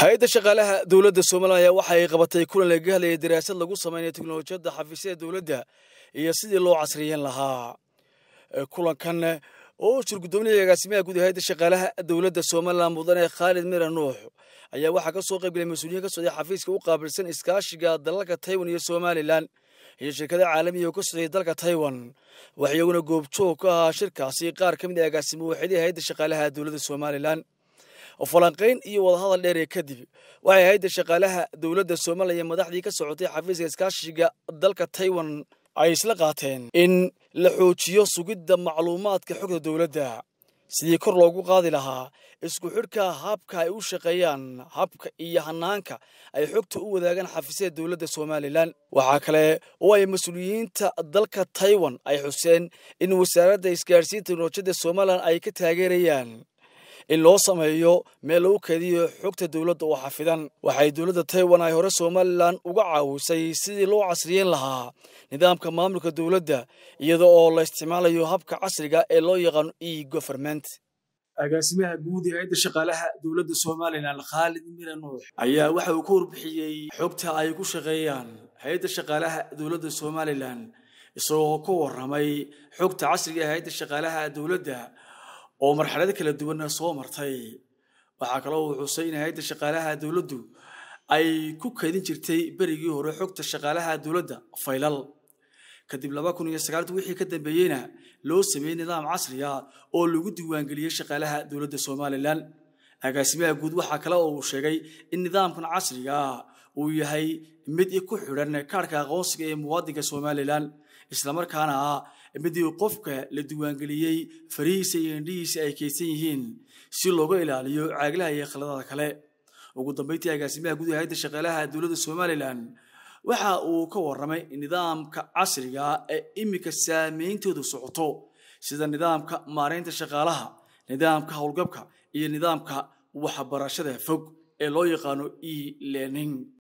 hay-adda shaqaalaha dowladda somalilan ayaa waxa ay qabatay kulan laga hadlayay daraasad lagu sameynayo teknolojiyadda xafiisyada dowladda iyo sidii loo casriyeyn lahaa kulankan oo shir shirgudoominaha agaasimaha guud hay-adda shaqaalaha dowladda somalilan mudane khaalid mira nuux ayaa waxaa ka soo qayb galay mas-uuliyiin ka socday xafiiska u qaabilsan iskaashiga dalalka taiwan iyo somalilan iyo shirkada caalamiga ah oo ka socday dalka taiwan wax iyaguna goobjoog ka ahaa shirkaasi qaar ka mid a ah agaasimo xidii hay-adda shaqaalaha dowladda somalilan oo falanqayn iyo wadahadal dheer ee kadib waxay hay-adda shaqaalaha dowladda somaliya madaxdii ka socotay xafiiska iskaashiga dalka taiwan ay isla qaateen in la xoojiyo sugidda macluumaadka xogta dowladda sidii kor loogu qaadi lahaa isku xidhka habka ay u shaqeeyaan habka iyo hanaanka ay xogta u wadaagaan xafiisyada dowladda somalilan waxaa kale oo ay mas-uuliyiinta dalka taiwan ay xuseen in wasaaradda isgaarsiinta teknolojiyadda somalilan ay ka taageerayaan in loo sameeyo meel lagu kediyo xogta dowladda oo xafidan waxay dowladda taiwan ay hore somalilan uga caawisay sidii loo casriyeyn lahaa nidaamka maamulka dowladda iyada oo la isticmaalayo habka casriga ah ee loo yaqaano e goverment agaasimaha guud ee cidda shaqaalaha dowladda somalilan khaalid mira nuux ayaa waxa uu ka warbixiyey xogta ay ku shaqeeyaan hay-adda shaqaalaha dowladda somalilan isagoo ka waramay xogta casriga ah ee hay-adda shaqaalaha dowladda oo marxalado kala duwanna soo martay waxaa kaloo uu xusay in hay-adda shaqaalaha dowladdu ay ku kaydin jirtay berigii hore xogta shaqaalaha dowladda faylal kadib laba kun iyo sagaaltu wixii ka dambeeyeyna loo sameeyey nidaam casri ah oo lagu diiwaangeliyey shaqaalaha dowladda somalilan agaasimaha guud waxaa kale oo uu sheegay in nidaamkan casriga ah uu yahay mid ku xidhan kaarka aqoonsiga ee muwaadinka somalilan islamarkaana midii qofka la diiwaangeliyey farihiisa iyo indhihiisa ay kaydsan yihiin si looga ilaaliyo caaglaha iyo khaladada kale ugu dambeyntii agaasimaha guud hayadda shaqaalaha dowladda somalilan waxa uu ka waramay nidaamka casriga ah ee iminka saameyntoodu socoto sida nidaamka maaraynta shaqaalaha nidaamka howlgabka iyo nidaamka waxbarashada fog ee loo yaqaano e learning